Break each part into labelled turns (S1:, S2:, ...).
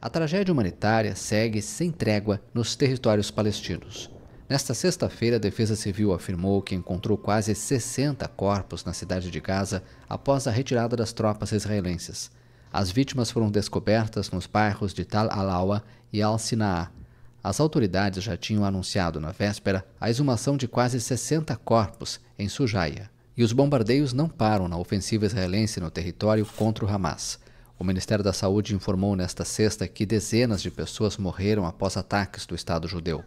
S1: A tragédia humanitária segue sem trégua nos territórios palestinos. Nesta sexta-feira, a Defesa Civil afirmou que encontrou quase 60 corpos na cidade de Gaza após a retirada das tropas israelenses. As vítimas foram descobertas nos bairros de Tal Alawa e Al-Sinaa. As autoridades já tinham anunciado na véspera a exumação de quase 60 corpos em Sujaia. E os bombardeios não param na ofensiva israelense no território contra o Hamas. O Ministério da Saúde informou nesta sexta que dezenas de pessoas morreram após ataques do Estado judeu.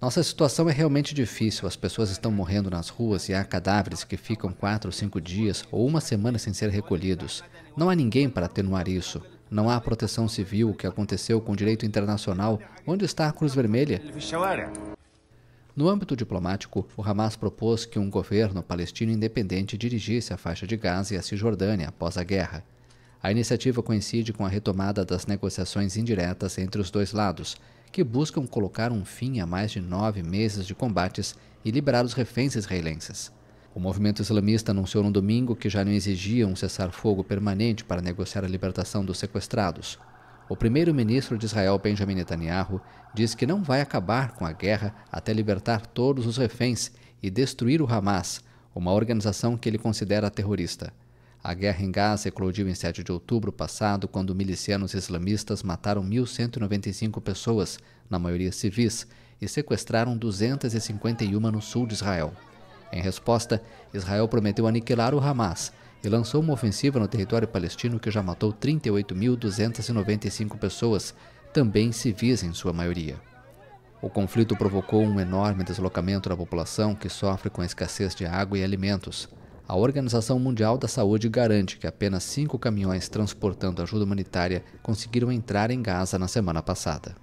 S1: Nossa situação é realmente difícil. As pessoas estão morrendo nas ruas e há cadáveres que ficam quatro, cinco dias ou uma semana sem ser recolhidos. Não há ninguém para atenuar isso. Não há proteção civil, o que aconteceu com o direito internacional. Onde está a Cruz Vermelha? No âmbito diplomático, o Hamas propôs que um governo palestino independente dirigisse a faixa de Gaza e a Cisjordânia após a guerra. A iniciativa coincide com a retomada das negociações indiretas entre os dois lados, que buscam colocar um fim a mais de nove meses de combates e liberar os reféns israelenses. O movimento islamista anunciou no domingo que já não exigia um cessar-fogo permanente para negociar a libertação dos sequestrados. O primeiro-ministro de Israel, Benjamin Netanyahu, diz que não vai acabar com a guerra até libertar todos os reféns e destruir o Hamas, uma organização que ele considera terrorista. A guerra em Gaza eclodiu em 7 de outubro passado, quando milicianos islamistas mataram 1.195 pessoas, na maioria civis, e sequestraram 251 no sul de Israel. Em resposta, Israel prometeu aniquilar o Hamas e lançou uma ofensiva no território palestino que já matou 38.295 pessoas, também civis em sua maioria. O conflito provocou um enorme deslocamento da população que sofre com a escassez de água e alimentos. A Organização Mundial da Saúde garante que apenas cinco caminhões transportando ajuda humanitária conseguiram entrar em Gaza na semana passada.